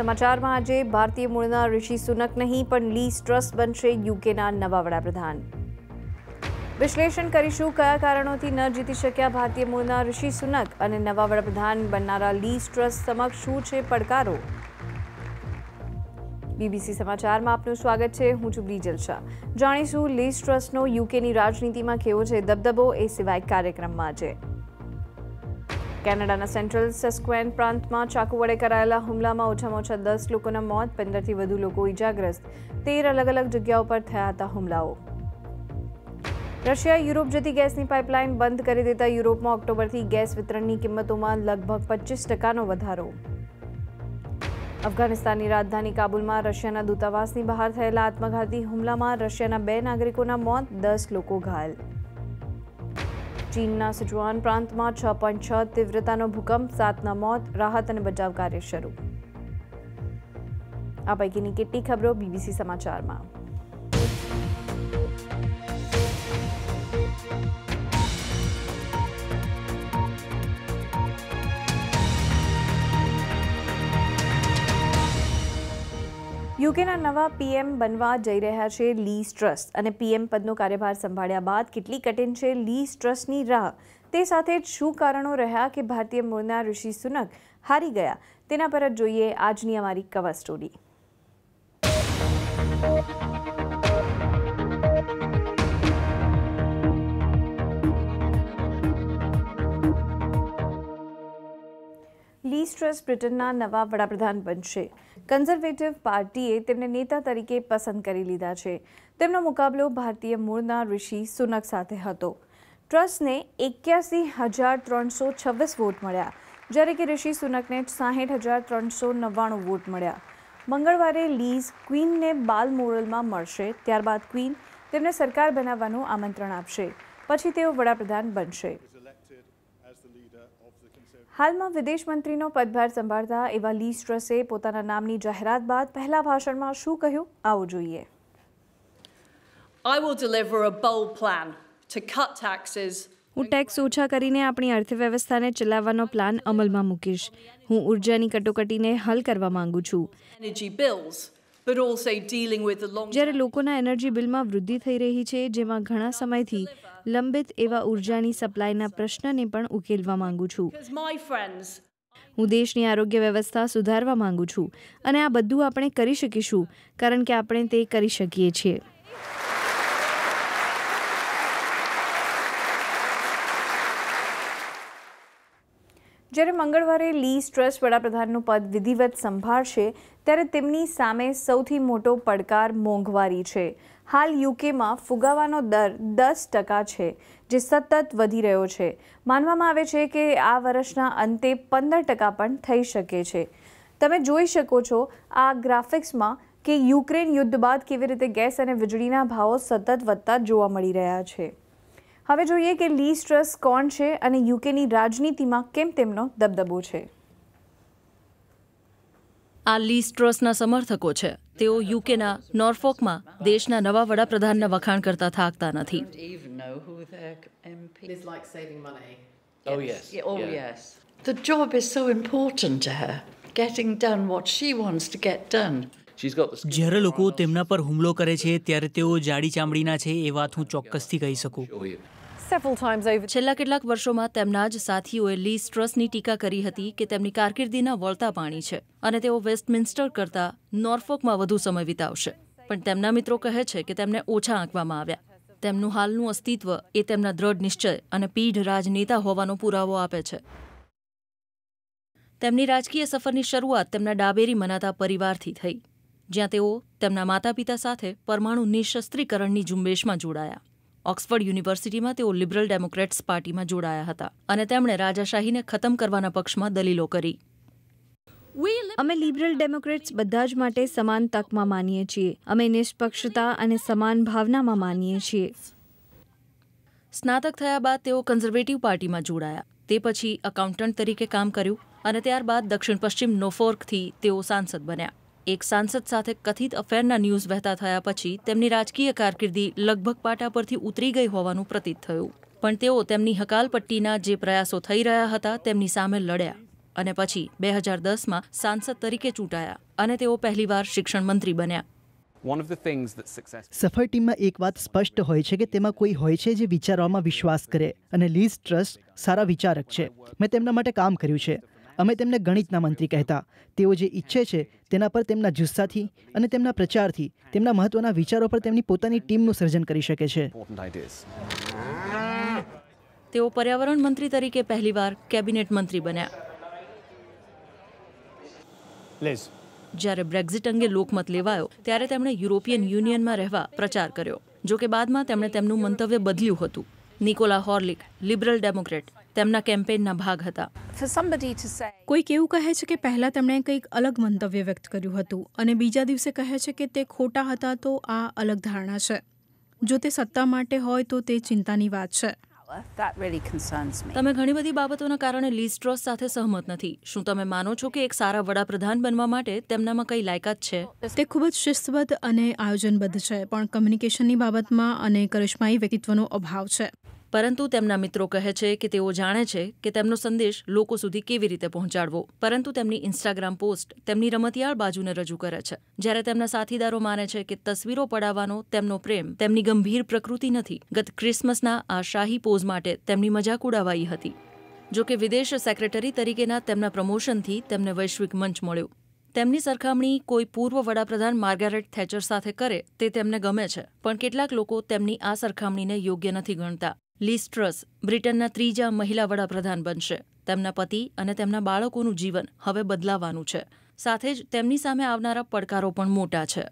સમાચારમાં આજે ભારતીય મૂળના ઋષિ સુનક નહીં પણ લી ટ્રસ્ટ બનશે યુકેના નવા વડાપ્રધાન વિશ્લેષણ કરીશું કયા કારણોથી ન જીતી શક્યા ભારતીય મૂળના ઋષિ સુનક અને નવા વડાપ્રધાન બનનારા લી ટ્રસ્ટ સમક્ષ શું છે પડકારો બીબીસી સમાચારમાં આપનું સ્વાગત છે હું છું બ્રિજલ શાહ જાણીશું લીઝ ટ્રસ્ટનો યુકેની રાજનીતિમાં કેવો છે દબદબો એ સિવાય કાર્યક્રમમાં છે કેનેડાના સેન્ટ્રલ સસ્ક્વેન પ્રાંતમાં ચાકુ વડે કરાયેલા હુમલામાં ઓછામાં ઓછા દસ લોકોના મોત પંદરથી વધુ લોકો ઇજાગ્રસ્ત તેર અલગ અલગ જગ્યાઓ પર થયા હતા હુમલાઓ રશિયા યુરોપ જતી ગેસની પાઇપલાઇન બંધ કરી દેતા યુરોપમાં ઓક્ટોબરથી ગેસ વિતરણની કિંમતોમાં લગભગ પચીસ ટકાનો વધારો અફઘાનિસ્તાનની રાજધાની કાબુલમાં રશિયાના દૂતાવાસની બહાર થયેલા આત્મઘાતી હુમલામાં રશિયાના બે નાગરિકોના મોત દસ લોકો ઘાયલ ચીનના સિચુઆન પ્રાંતમાં છ પોઈન્ટ છ તીવ્રતાનો ભૂકંપ સાતના મોત રાહત અને બચાવ કાર્ય શરૂ આ પૈકીની કેટલી ખબરો બીબીસી સમાચારમાં યુકેના નવા પીએમ બનવા જઈ રહ્યા છે લી ટ્રસ્ટ અને પીએમ પદનો કાર્યભાર સંભાળ્યા બાદ કેટલી કઠિન છે લી ટ્રસ્ટની રાહ તે સાથે જ શું કારણો રહ્યા કે ભારતીય મૂળના ઋષિ સુનક હારી ગયા તેના પર જ જોઈએ આજની અમારી કવર સ્ટોરી લી ટ્રસ્ટ બ્રિટનના નવા વડાપ્રધાન બનશે કન્ઝર્વેટિવ પાર્ટીએ તેમને નેતા તરીકે પસંદ કરી લીધા છે તેમનો મુકાબલો ભારતીય મૂળના ઋષિ સુનક સાથે હતો ટ્રસ્ટને એક્યાસી હજાર ત્રણસો છવ્વીસ વોટ મળ્યા જ્યારે કે ઋષિ સુનકને સાહીઠ હજાર ત્રણસો નવ્વાણું વોટ મળ્યા મંગળવારે લીઝ ક્વીનને બાલમોરલમાં મળશે ત્યારબાદ ક્વીન તેમને સરકાર બનાવવાનું આમંત્રણ આપશે પછી તેઓ વડાપ્રધાન બનશે હાલમાં વિદેશ મંત્રીનો પદભાર સંભાળતા એવા લી સ્ટ્રસે પોતાના નામની જાહેરાત બાદ પહેલા ભાષણમાં શું કહ્યું આવો જોઈએ I will deliver a bold plan to cut taxes હું ટેક્સ ઓછા કરીને આપણી અર્થવ્યવસ્થાને ચલાવવાનો પ્લાન અમલમાં મૂકીશ હું ઉર્જાની કટોકટીને હલ કરવા માંગુ છું જ્યારે લોકોના એનર્જી બિલમાં વૃદ્ધિ થઈ રહી છે જેમાં ઘણા સમયથી લંબિત એવા ઉર્જાની સપ્લાયના પ્રશ્નને પણ ઉકેલવા માંગુ છું હું દેશની આરોગ્ય વ્યવસ્થા સુધારવા માંગુ છું અને આ બધું આપણે કરી શકીશું કારણ કે આપણે તે કરી શકીએ છીએ જ્યારે મંગળવારે લી સ્ટ્રસ વડાપ્રધાનનું પદ વિધિવત સંભાળશે ત્યારે તેમની સામે સૌથી મોટો પડકાર મોંઘવારી છે હાલ યુકેમાં ફુગાવાનો દર દસ ટકા છે જે સતત વધી રહ્યો છે માનવામાં આવે છે કે આ વર્ષના અંતે પંદર ટકા પણ થઈ શકે છે તમે જોઈ શકો છો આ ગ્રાફિક્સમાં કે યુક્રેન યુદ્ધ બાદ કેવી રીતે ગેસ અને વીજળીના ભાવો સતત વધતા જોવા મળી રહ્યા છે હવે જોઈએ કે લી સ્ટ્રસ કોણ છે અને યુકેની રાજનીતિમાં કેમ તેમનો દબદબો છે આ લીસ ટ્રસ્ટના સમર્થકો છે તેઓ યુકેના નોર્ફોકમાં દેશના નવા વડાપ્રધાનના વખાણ કરતા થાકતા નથી oh, oh, The job is so important to her, getting done what she wants to get done. જ્યારે લોકો તેમના પર હુમલો કરે છે ત્યારે તેઓ જાડી ચામડીના છે એ વાત હું ચોક્કસથી કહી શકું છેલ્લા કેટલાક વર્ષોમાં તેમના જ સાથીઓએ લી સ્ટ્રસની ટીકા કરી હતી કે તેમની કારકિર્દીના વળતા પાણી છે અને તેઓ વેસ્ટમિન્સ્ટર કરતા નોર્ફોકમાં વધુ સમય વિતાવશે પણ તેમના મિત્રો કહે છે કે તેમને ઓછા આંકવામાં આવ્યા તેમનું હાલનું અસ્તિત્વ એ તેમના દ્રઢ નિશ્ચય અને પીઢ રાજનેતા હોવાનો પુરાવો આપે છે તેમની રાજકીય સફરની શરૂઆત તેમના ડાબેરી મનાતા પરિવારથી થઈ જ્યાં તેઓ તેમના માતા પિતા સાથે પરમાણુ નિશસ્ત્રીકરણની ઝુંબેશમાં જોડાયા ઓક્સફર્ડ યુનિવર્સિટીમાં તેઓ લિબરલ ડેમોક્રેટ્સ પાર્ટીમાં જોડાયા હતા અને તેમણે રાજાશાહીને ખતમ કરવાના પક્ષમાં દલીલો કરી અમે લિબરલ ડેમોક્રેટ્સ બધા જ માટે સમાન તકમાં માનીએ છીએ અમે નિષ્પક્ષતા અને સમાન ભાવનામાં માનીએ છીએ સ્નાતક થયા બાદ તેઓ કન્ઝર્વેટિવ પાર્ટીમાં જોડાયા તે પછી અકાઉન્ટન્ટ તરીકે કામ કર્યું અને ત્યારબાદ દક્ષિણ પશ્ચિમ નોફોર્કથી તેઓ સાંસદ બન્યા એક સાંસદ સાથે કથિત અફેરના ન્યૂઝ વહેતા થયા પછી તેમની રાજકીય કારકિર્દી લગભગ પાટા પરથી ઉતરી ગઈ હોવાનું પ્રતીત થયું પણ તેઓ તેમની હકાલપટ્ટીના જે પ્રયાસો થઈ રહ્યા હતા તેમની સામે લડ્યા અને પછી બે હજાર દસમાં સાંસદ તરીકે ચૂંટાયા અને તેઓ પહેલીવાર શિક્ષણ મંત્રી બન્યા સફળ ટીમમાં એક વાત સ્પષ્ટ હોય છે કે તેમાં કોઈ હોય છે જે વિચારવામાં વિશ્વાસ કરે અને લીઝ ટ્રસ્ટ સારા વિચારક છે મેં તેમના માટે કામ કર્યું છે અમે તેમને ગણિતના મંત્રી કહેતા તેઓ જે ઈચ્છે છે તેના પર તેમના જુસ્સાથી અને તેમના પ્રચારથી તેમના મહત્વના વિચારો પર તેમની પોતાની ટીમનું સર્જન કરી શકે છે તેઓ પર્યાવરણ મંત્રી તરીકે પહેલીવાર કેબિનેટ મંત્રી બન્યા જ્યારે બ્રેક્ઝિટ અંગે લોકમત લેવાયો ત્યારે તેમણે યુરોપિયન યુનિયનમાં રહેવા પ્રચાર કર્યો જો કે બાદમાં તેમણે તેમનું મંતવ્ય બદલ્યું હતું નિકોલા હોર્લિક લિબરલ ડેમોક્રેટ તેમના કેમ્પેનના ભાગ હતા કોઈક એવું કહે છે કે પહેલા તેમણે કંઈક અલગ મંતવ્ય વ્યક્ત કર્યું હતું અને બીજા દિવસે કહે છે કે તે ખોટા હતા તો આ અલગ ધારણા છે જો તે સત્તા માટે હોય તો તે ચિંતાની વાત છે તમે ઘણી બધી બાબતોના કારણે લીસ્ટ્રોસ સાથે સહમત નથી શું તમે માનો છો કે એક સારા વડાપ્રધાન બનવા માટે તેમનામાં કઈ લાયકાત છે તે ખૂબ જ શિસ્તબદ્ધ અને આયોજનબદ્ધ છે પણ કમ્યુનિકેશનની બાબતમાં અને કરિશ્માઈ વ્યક્તિત્વનો અભાવ છે પરંતુ તેમના મિત્રો કહે છે કે તેઓ જાણે છે કે તેમનો સંદેશ લોકો સુધી કેવી રીતે પહોંચાડવો પરંતુ તેમની ઇન્સ્ટાગ્રામ પોસ્ટ તેમની રમતિયાળ બાજુને રજૂ કરે છે જ્યારે તેમના સાથીદારો માને છે કે તસવીરો પડાવવાનો તેમનો પ્રેમ તેમની ગંભીર પ્રકૃતિ નથી ગત ક્રિસમસના આ શાહી પોઝ માટે તેમની મજાક ઉડાવાઈ હતી જો કે વિદેશ સેક્રેટરી તરીકેના તેમના પ્રમોશનથી તેમને વૈશ્વિક મંચ મળ્યો તેમની સરખામણી કોઈ પૂર્વ વડાપ્રધાન માર્ગારેટ થેચર સાથે કરે તે તેમને ગમે છે પણ કેટલાક લોકો તેમની આ સરખામણીને યોગ્ય નથી ગણતા લિસ્ટ્રસ બ્રિટનના ત્રીજા મહિલા વડાપ્રધાન બનશે તેમના પતિ અને તેમના બાળકોનું જીવન હવે બદલાવાનું છે સાથે જ તેમની સામે આવનારા પડકારો પણ મોટા છે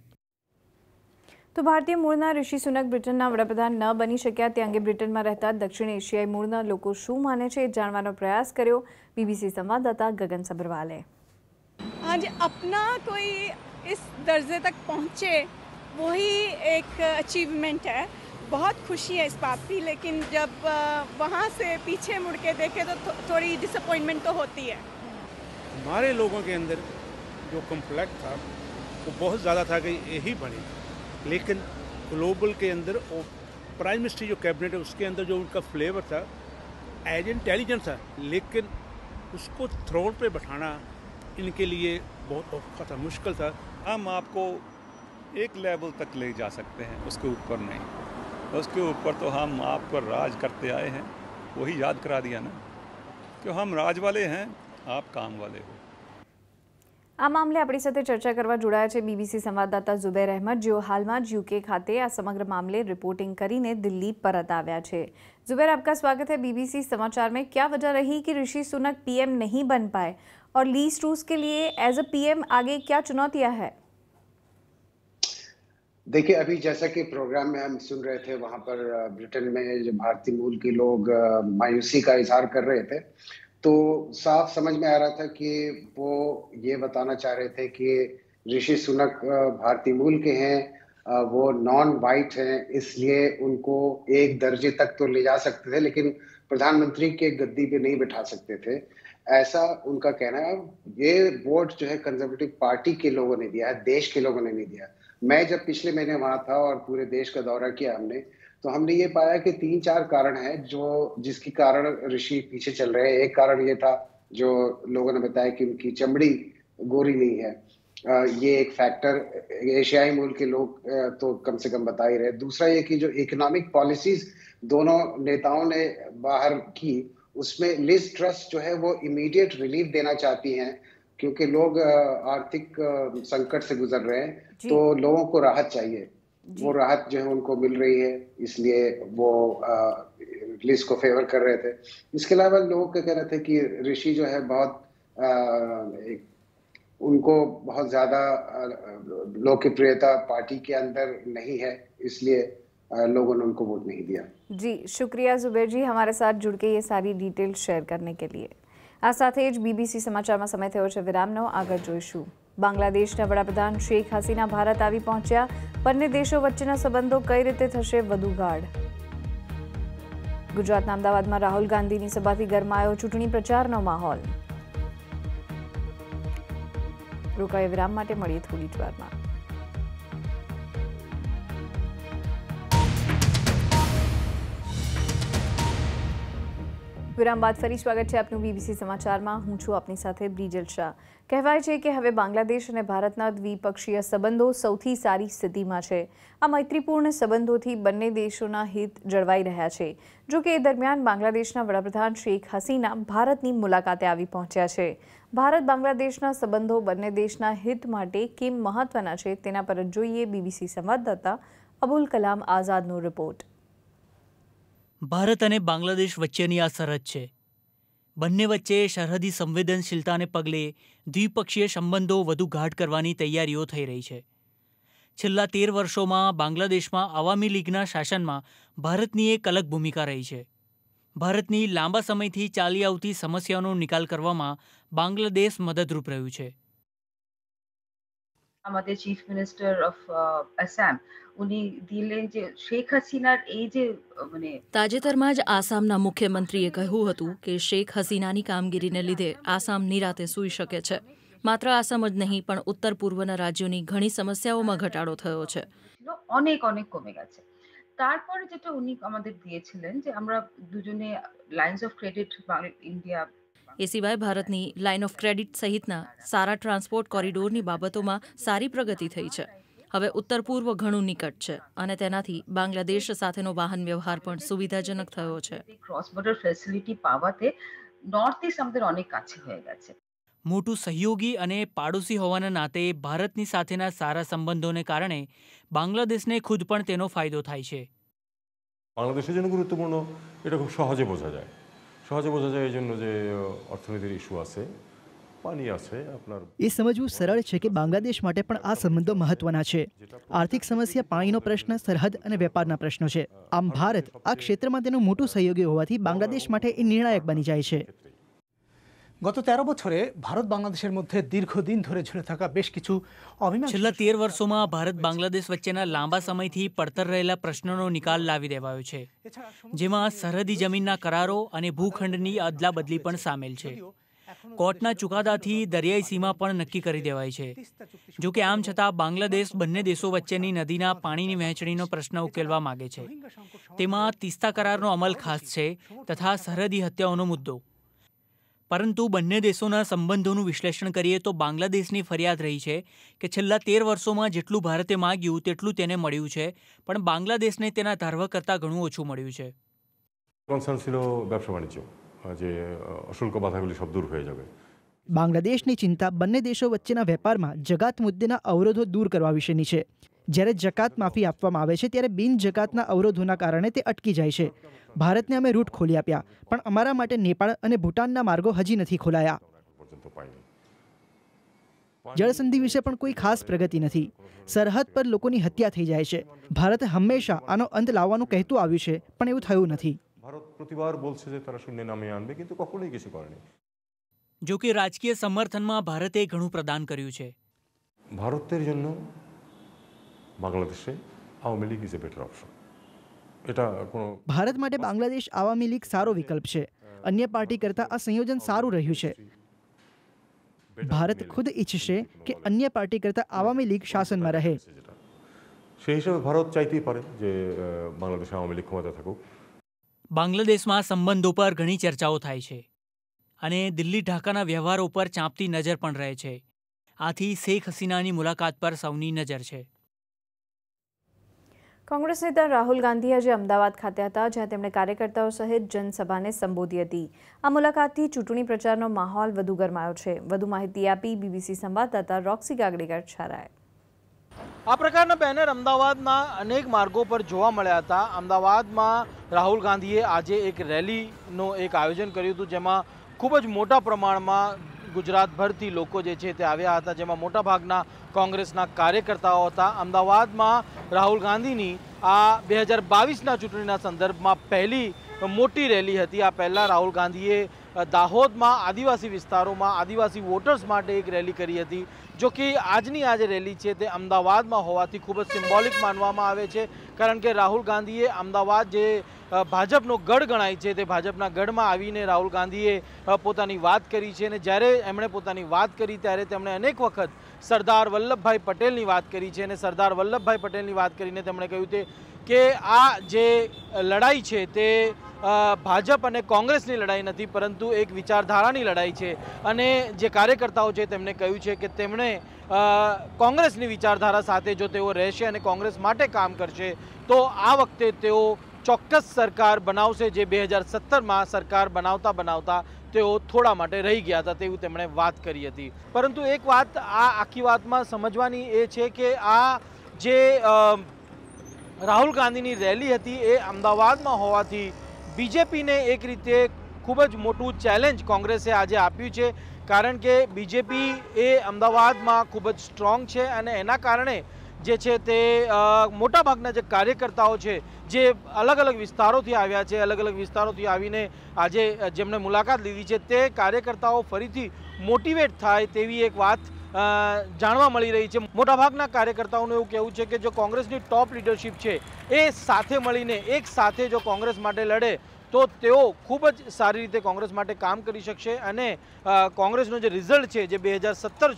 તો ભારતીય મૂળના ઋષિ સુનક બ્રિટનના વડાપ્રધાન ન બની શક્યા તે અંગે બ્રિટનમાં રહેતા દક્ષિણ એશિયાઈ મૂળના લોકો શું માને છે એ જાણવાનો પ્રયાસ કર્યો બીબીસી સંવાદદાતા ગગન સબરવાલે आज अपना કોઈ इस દર્જે તક પહોંચે वही એક અચીવમેન્ટ है बहुत खुशी है इस बात की लेकिन जब वहाँ से पीछे मुड़ के देखें तो थो, थोड़ी डिसअपॉइंटमेंट तो होती है हमारे लोगों के अंदर जो कम्प्लेक्ट था वो बहुत ज़्यादा था कि यही बने लेकिन ग्लोबल के अंदर वो प्राइम मिनिस्टर जो कैबिनेट है उसके अंदर जो उनका फ्लेवर था एज इंटेलिजेंट था लेकिन उसको थ्रोन पे बैठाना इनके लिए बहुत औखा था मुश्किल था हम आपको एक लेवल तक ले जा सकते हैं उसके ऊपर नहीं उसके ऊपर तो हम आप पर राज करते आए हैं वही याद करा दिया ना कि हम राज वाले हैं आप काम वाले हो आ मामले अपनी चर्चा करने जोड़ाया बीबीसी संवाददाता जुबेर अहमद जो हाल में यूके खाते आ समग्र मामले रिपोर्टिंग कर दिल्ली परत आया है जुबेर आपका स्वागत है बीबीसी समाचार में क्या वजह रही कि ऋषि सुनक पीएम नहीं बन पाए और लीस रूस के लिए एज अ पीएम आगे क्या चुनौतियां हैं देखिए अभी जैसा कि प्रोग्राम में हम सुन रहे थे वहां पर ब्रिटेन में जो भारतीय मूल के लोग मायूसी का इजहार कर रहे थे तो साफ समझ में आ रहा था कि वो ये बताना चाह रहे थे कि ऋषि सुनक भारतीय मूल के हैं वो नॉन वाइट हैं इसलिए उनको एक दर्जे तक तो ले जा सकते थे लेकिन प्रधानमंत्री के गद्दी पे नहीं बैठा सकते थे ऐसा उनका कहना है ये वोट जो है कंजर्वेटिव पार्टी के लोगों ने दिया है देश के लोगों ने नहीं दिया है मैं जब पिछले महीने वहां था और पूरे देश का दौरा किया हमने तो हमने ये पाया कि तीन चार कारण हैं जो जिसकी कारण ऋषि पीछे चल रहे हैं एक कारण ये था जो लोगों ने बताया कि उनकी चमड़ी गोरी नहीं है ये एक फैक्टर एशियाई मूल के लोग तो कम से कम बता ही रहे दूसरा ये कि जो इकोनॉमिक पॉलिसीज दोनों नेताओं ने बाहर की उसमें लिस्ट ट्रस्ट जो है वो इमीडिएट रिलीफ देना चाहती हैं क्योंकि लोग आर्थिक संकट से गुजर रहे हैं तो लोगों को राहत चाहिए वो राहत जो है उनको मिल रही है इसलिए वो रिलीज को फेवर कर रहे थे इसके अलावा लोग क्या कह रहे थे कि ऋषि जो है बहुत आ, एक, उनको बहुत ज्यादा लोकप्रियता पार्टी के अंदर नहीं है इसलिए लोगों ने उनको वोट नहीं दिया जी शुक्रिया जुबेर जी हमारे साथ जुड़ के ये सारी डिटेल शेयर करने के लिए આ સાથે જ બીબીસી સમાચારમાં સમય થયો છે વિરામનો આગળ જોઈશું બાંગ્લાદેશના વડાપ્રધાન શેખ હસીના ભારત આવી પહોંચ્યા બંને દેશો વચ્ચેના સંબંધો કઈ રીતે થશે વધુ ગાઢ ગુજરાતના અમદાવાદમાં રાહુલ ગાંધીની સભાથી ગરમાયો ચૂંટણી પ્રચારનો માહોલ રોકાય વિરામ માટે મળીએ થોડી જ વારમાં વિરામ બાદ ફરી સ્વાગત છે આપનું બીબીસી સમાચારમાં હું છું આપની સાથે બ્રિજલ શાહ કહેવાય છે કે હવે બાંગ્લાદેશ અને ભારતના દ્વિપક્ષીય સંબંધો સૌથી સારી સ્થિતિમાં છે આ મૈત્રીપૂર્ણ સંબંધોથી બંને દેશોના હિત જળવાઈ રહ્યા છે જો કે એ દરમિયાન બાંગ્લાદેશના વડાપ્રધાન શેખ હસીના ભારતની મુલાકાતે આવી પહોંચ્યા છે ભારત બાંગ્લાદેશના સંબંધો બંને દેશના હિત માટે કેમ મહત્વના છે તેના પર જોઈએ બીબીસી સંવાદદાતા અબુલ કલામ આઝાદનો રિપોર્ટ ભારત અને બાંગ્લાદેશ વચ્ચેની આ સરહદ છે બંને વચ્ચે સરહદી સંવેદનશીલતાને પગલે દ્વિપક્ષીય સંબંધો વધુ ગાઢ કરવાની તૈયારીઓ થઈ રહી છે છેલ્લા તેર વર્ષોમાં બાંગ્લાદેશમાં આવામી લીગના શાસનમાં ભારતની એક અલગ ભૂમિકા રહી છે ભારતની લાંબા સમયથી ચાલી આવતી સમસ્યાઓનો નિકાલ કરવામાં બાંગ્લાદેશ મદદરૂપ રહ્યું છે I'm the chief minister of uh, উনি দিলেন যে শেখ হাসিনার এই જે মানে તાજેતરમાં જ આસામના મુખ્યમંત્રીએ કહ્યું હતું કે શેખ હસીનાની કામગીરીને લીધે આસામ નિરાતે સૂઈ શકે છે માત્ર આસામ જ નહીં પણ ઉત્તર પૂર્વના રાજ્યોની ઘણી સમસ્યાઓમાં ઘટાડો થયો છે অনেক অনেক কমে গেছে তারপরে যেটা উনি আমাদের দিয়েছিলেন যে আমরা দুজনে লাইন্স অফ ক্রেডিট ইন্ডিয়া એ સિવાય ભારતની લાઇન ઓફ ક્રેડિટ સહિતના સારા ટ્રાન્સપોર્ટ કોરિડોરની બાબતોમાં સારી પ્રગતિ થઈ છે હવે ઉત્તર પૂર્વ ઘણું નિકટ છે અને તેનાથી બાંગ્લાદેશ સાથેનો વાહન વ્યવહાર પણ સુવિધાજનક થયો છે ક્રોસ બોર્ડર ફેસિલિટી પાવાતે નોર્થ ઇસ્ટ আমাদের অনেক কাছে হয়ে গেছে મોટું સહયોગી અને પાડોશી હોવાના નાતે ભારતની સાથેના સારા સંબંધોને કારણે બાંગ્લાદેશને ખુદ પણ તેનો ફાયદો થાય છે বাংলাদেশের জন্য গুরুত্বপূর্ণ এটা খুব সহজে বোঝা যায় সহজে বোঝা যায় এই জন্য যে অর্থনীতির ইস্যু আছে એ સમજવું સરળ છે કે બાંગ્લાદેશ માટે પણ આ સંબંધો મહત્વના છે આર્થિક સમસ્યા પાણીનો પ્રશ્ન સરહદ અને વેપારના પ્રશ્નો છે આમ ભારત આ ક્ષેત્રમાં તેનું મોટું સહયોગી હોવાથી બાંગ્લાદેશ માટે એ નિર્ણાયક બની જાય છે গত তেরো বছরে ভারত বাংলাদেশের মধ্যে দীর্ঘদিন ধরে ঝুলে থাকা বেশ কিছু অভিমান છેલ્લા તેર વર્ષોમાં ભારત બાંગ્લાદેશ વચ્ચેના લાંબા સમયથી પડતર રહેલા પ્રશ્નોનો નિકાલ લાવી દેવાયો છે જેમાં સરહદી જમીનના કરારો અને ભૂખંડની અદલાબદલી પણ સામેલ છે કોર્ટના ચુકાદાથી દરિયાઈ સીમા પણ નક્કી કરી દેવાય છે જો કે આમ છતાં બાંગ્લાદેશ બંને દેશો વચ્ચેની નદીના પાણીની વહેંચણીનો પ્રશ્ન ઉકેલવા માગે છે તેમાં તિસ્તા કરારનો અમલ ખાસ છે તથા સરહદી હત્યાઓનો મુદ્દો પરંતુ બંને દેશોના સંબંધોનું વિશ્લેષણ કરીએ તો બાંગ્લાદેશની ફરિયાદ રહી છે કે છેલ્લા તેર વર્ષોમાં જેટલું ભારતે માગ્યું તેટલું તેને મળ્યું છે પણ બાંગ્લાદેશને તેના ધારવા કરતાં ઘણું ઓછું મળ્યું છે કોન્સર્ન ছিল ব্যবসা જે શુલ્ક બાધાগুলি সব દૂર হয়ে যাবে બાંગ્લાદેશની ચિંતા બંને દેશો વચ્ચેના વેપારમાં જગાત મુદ્દેના અવરોધો દૂર કરવા વિશેની છે જ્યારે જકાત માફી આપવામાં આવે છે ત્યારે બિન જકાતના અવરોધોના કારણે તે અટકી જાય છે ભારતને અમે રૂટ ખોલી આપ્યા પણ અમારા માટે નેપાળ અને ભૂટાનના માર્ગો હજી નથી ખોલાયા જળસંધિ વિશે પણ કોઈ ખાસ પ્રગતિ નથી સરહદ પર લોકોની હત્યા થઈ જાય છે ભારતે હંમેશા આનો અંત લાવવાનું કહેતું આવ્યું છે પણ એવું થયું નથી ভারত প্রতিবার বলছে যে তারা শূন্যে নামিয়ে আনবে কিন্তু কখনোই কিছু করেনি જો કે રાજકીય સમર્થનમાં ભારતે ઘણું પ્રદાન કર્યું છે ভারতের জন্য বাংলাদেশে Awami League is a better option এটা কোনো ભારત માટે બાંગ્લાદેશ આવામી લીગ સારો વિકલ્પ છે અન્ય પાર્ટી કરતાં આ સંયોજન સારું રહ્યું છે ભારત ખુદ ઈચ્છશે કે અન્ય પાર્ટી કરતાં આવામી લીગ શાસનમાં રહે সেই হিসাবে ভারত চাইতেই পারে যে বাংলাদেশে আওয়ামী লীগ ক্ষমতা থাকুক બાંગ્લાદેશમાં સંબંધો પર ઘણી ચર્ચાઓ થાય છે અને દિલ્હી ઢાકાના વ્યવહારો પર ચાંપતી નજર પણ રહે છે આથી શેખ હસીનાની મુલાકાત પર સૌની નજર છે કોંગ્રેસ નેતા રાહુલ ગાંધી આજે અમદાવાદ ખાતે હતા જ્યાં તેમણે કાર્યકર્તાઓ સહિત જનસભાને સંબોધી હતી આ મુલાકાતથી ચૂંટણી પ્રચારનો માહોલ વધુ ગરમાયો છે વધુ માહિતી આપી બીબીસી સંવાદદાતા રોક્સી ગાગડીગર છારાએ આ પ્રકારના બેનર અમદાવાદના અનેક માર્ગો પર જોવા મળ્યા હતા અમદાવાદમાં રાહુલ ગાંધીએ આજે એક રેલીનું એક આયોજન કર્યું હતું જેમાં ખૂબ જ મોટા પ્રમાણમાં ગુજરાતભરથી લોકો જે છે તે આવ્યા હતા જેમાં મોટાભાગના કોંગ્રેસના કાર્યકર્તાઓ હતા અમદાવાદમાં રાહુલ ગાંધીની આ બે હજાર બાવીસના ચૂંટણીના સંદર્ભમાં પહેલી મોટી રેલી હતી આ પહેલાં રાહુલ ગાંધીએ દાહોદમાં આદિવાસી વિસ્તારોમાં આદિવાસી વોટર્સ માટે એક રેલી કરી હતી જો કે આજની આ જે રેલી છે તે અમદાવાદમાં હોવાથી ખૂબ જ સિમ્બોલિક માનવામાં આવે છે કારણ કે રાહુલ ગાંધીએ અમદાવાદ જે ભાજપનો ગઢ ગણાય છે તે ભાજપના ગઢમાં આવીને રાહુલ ગાંધીએ પોતાની વાત કરી છે અને જ્યારે એમણે પોતાની વાત કરી ત્યારે તેમણે અનેક વખત સરદાર વલ્લભભાઈ પટેલની વાત કરી છે અને સરદાર વલ્લભભાઈ પટેલની વાત કરીને તેમણે કહ્યું તે કે આ જે લડાઈ છે તે ભાજપ અને કોંગ્રેસની લડાઈ નથી પરંતુ એક વિચારધારાની લડાઈ છે અને જે કાર્યકર્તાઓ છે તેમણે કહ્યું છે કે તેમણે કોંગ્રેસની વિચારધારા સાથે જો તેઓ રહેશે અને કોંગ્રેસ માટે કામ કરશે તો આ વખતે તેઓ ચોક્કસ સરકાર બનાવશે જે બે હજાર સત્તરમાં સરકાર બનાવતા બનાવતા તેઓ થોડા માટે રહી ગયા હતા તેવું તેમણે વાત કરી હતી પરંતુ એક વાત આ આખી વાતમાં સમજવાની એ છે કે આ જે રાહુલ ગાંધીની રેલી હતી એ અમદાવાદમાં હોવાથી બીજેપીને એક રીતે ખૂબ જ મોટું ચેલેન્જ કોંગ્રેસે આજે આપ્યું છે કારણ કે બીજેપી એ અમદાવાદમાં ખૂબ જ સ્ટ્રોંગ છે અને એના કારણે જે છે તે મોટાભાગના જે કાર્યકર્તાઓ છે જે અલગ અલગ વિસ્તારોથી આવ્યા છે અલગ અલગ વિસ્તારોથી આવીને આજે જેમણે મુલાકાત લીધી છે તે કાર્યકર્તાઓ ફરીથી મોટિવેટ થાય તેવી એક વાત જાણવા મળી રહી છે મોટાભાગના કાર્યકર્તાઓનું એવું કહેવું છે કે જો કોંગ્રેસની ટોપ લીડરશીપ છે એ સાથે મળીને એક સાથે જો કોંગ્રેસ માટે લડે તો તેઓ ખૂબ જ સારી રીતે કોંગ્રેસ માટે કામ કરી શકશે અને કોંગ્રેસનો જે રિઝલ્ટ છે જે બે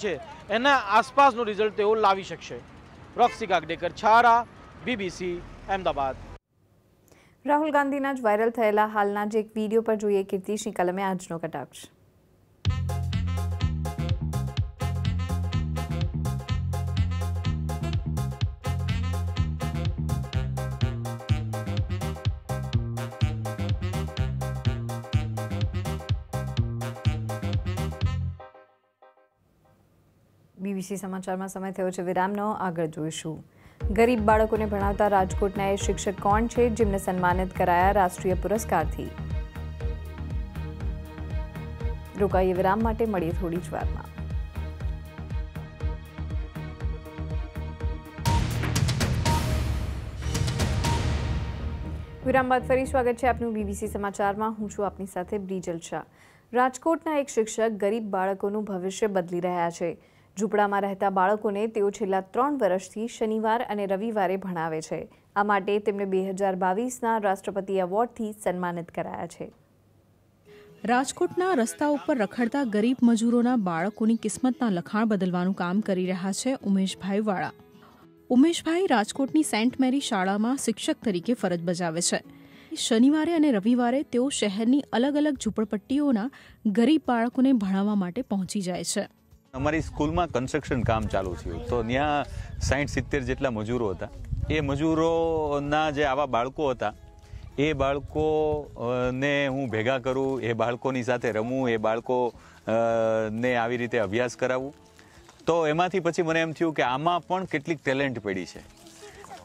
છે એના આસપાસનું રિઝલ્ટ તેઓ લાવી શકશે રોક્સી કાગડેકર છારા બીબીસી અહેમદાબાદ રાહુલ ગાંધીના જ વાયરલ થયેલા હાલના જ એક વિડીયો પર જોઈએ શ્રી કલમે આજનો કટાક્ષ બીબીસી સમાચારમાં સમય થયો છે વિરામનો આગળ જોઈશું ગરીબ બાળકોને ભણાવતા રાજકોટના એ શિક્ષક કોણ છે જેમને સન્માનિત કરાયા રાષ્ટ્રીય પુરસ્કારથી રોકાઈએ વિરામ માટે મળીએ થોડી જ વારમાં વિરામ બાદ ફરી સ્વાગત છે આપનું બીબીસી સમાચારમાં હું છું આપની સાથે બ્રિજલ શાહ રાજકોટના એક શિક્ષક ગરીબ બાળકોનું ભવિષ્ય બદલી રહ્યા છે ઝૂંપડામાં રહેતા બાળકોને તેઓ છેલ્લા ત્રણ વર્ષથી શનિવાર અને રવિવારે ભણાવે છે આ માટે તેમને બે હજાર બાવીસના રાષ્ટ્રપતિ એવોર્ડથી સન્માનિત કરાયા છે રાજકોટના રસ્તા ઉપર રખડતા ગરીબ મજૂરોના બાળકોની કિસ્મતના લખાણ બદલવાનું કામ કરી રહ્યા છે ઉમેશભાઈ વાળા ઉમેશભાઈ રાજકોટની સેન્ટ મેરી શાળામાં શિક્ષક તરીકે ફરજ બજાવે છે શનિવારે અને રવિવારે તેઓ શહેરની અલગ અલગ ઝૂંપડપટ્ટીઓના ગરીબ બાળકોને ભણાવવા માટે પહોંચી જાય છે અમારી સ્કૂલમાં કન્સ્ટ્રક્શન કામ ચાલુ થયું તો ત્યાં સાઠ સિત્તેર જેટલા મજૂરો હતા એ મજૂરોના જે આવા બાળકો હતા એ બાળકોને હું ભેગા કરું એ બાળકોની સાથે રમું એ બાળકો ને આવી રીતે અભ્યાસ કરાવું તો એમાંથી પછી મને એમ થયું કે આમાં પણ કેટલીક ટેલેન્ટ પડી છે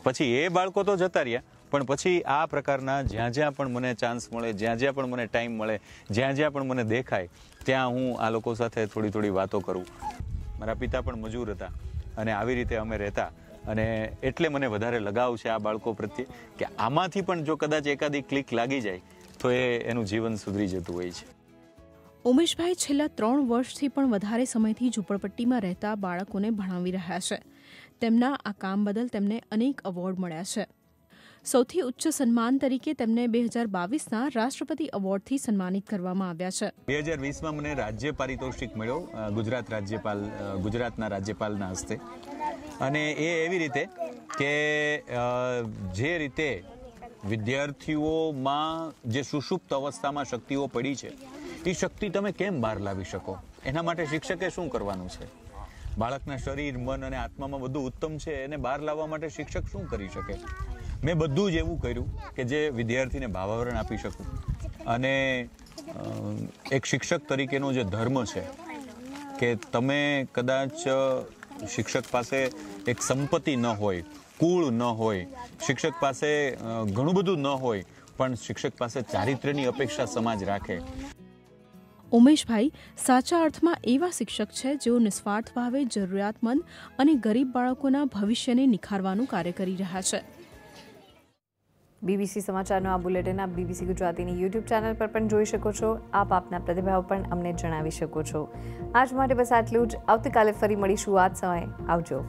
પછી એ બાળકો તો જતા રહ્યા પણ પછી આ પ્રકારના જ્યાં જ્યાં પણ મને ચાન્સ મળે જ્યાં જ્યાં પણ મને ટાઈમ મળે જ્યાં જ્યાં પણ મને દેખાય ત્યાં હું આ લોકો સાથે થોડી થોડી વાતો કરું મારા પિતા પણ મજૂર હતા અને આવી રીતે અમે રહેતા અને એટલે મને વધારે લગાવ છે આ બાળકો પ્રત્યે કે આમાંથી પણ જો કદાચ એકાદી ક્લિક લાગી જાય તો એ એનું જીવન સુધરી જતું હોય છે ઉમેશભાઈ છેલ્લા ત્રણ વર્ષથી પણ વધારે સમયથી ઝૂંપડપટ્ટીમાં રહેતા બાળકોને ભણાવી રહ્યા છે તેમના આ કામ બદલ તેમને અનેક એવોર્ડ મળ્યા છે સૌથી ઉચ્ચ સન્માન તરીકે તેમને બે હજાર બાવીસના રાષ્ટ્રપતિ એવોર્ડથી સન્માનિત કરવામાં આવ્યા છે બે હજાર વીસમાં મને રાજ્ય પારિતોષિક મળ્યો ગુજરાત રાજ્યપાલ ગુજરાતના રાજ્યપાલના હસ્તે અને એ એવી રીતે કે જે રીતે વિદ્યાર્થીઓમાં જે સુષુપ્ત અવસ્થામાં શક્તિઓ પડી છે એ શક્તિ તમે કેમ બહાર લાવી શકો એના માટે શિક્ષકે શું કરવાનું છે બાળકના શરીર મન અને આત્મામાં બધું ઉત્તમ છે એને બહાર લાવવા માટે શિક્ષક શું કરી શકે મેં બધું જ એવું કર્યું કે જે વિદ્યાર્થીને ભાવાવરણ આપી શકું અને એક શિક્ષક તરીકેનો જે ધર્મ છે કે તમે કદાચ શિક્ષક પાસે એક સંપત્તિ ન હોય કુળ ન હોય શિક્ષક પાસે ઘણું બધું ન હોય પણ શિક્ષક પાસે ચારિત્ર્યની અપેક્ષા સમાજ રાખે ઉમેશભાઈ સાચા અર્થમાં એવા શિક્ષક છે જેઓ નિસ્વાર્થ ભાવે જરૂરિયાતમંદ અને ગરીબ બાળકોના ભવિષ્યને નિખારવાનું કાર્ય કરી રહ્યા છે બીબીસી સમાચારનો આ બુલેટિન આપ બીબીસી ગુજરાતીની યુટ્યુબ ચેનલ પર પણ જોઈ શકો છો આપ આપના પ્રતિભાવ પણ અમને જણાવી શકો છો આજ માટે બસ આટલું જ આવતીકાલે ફરી મળીશું આજ સમયે આવજો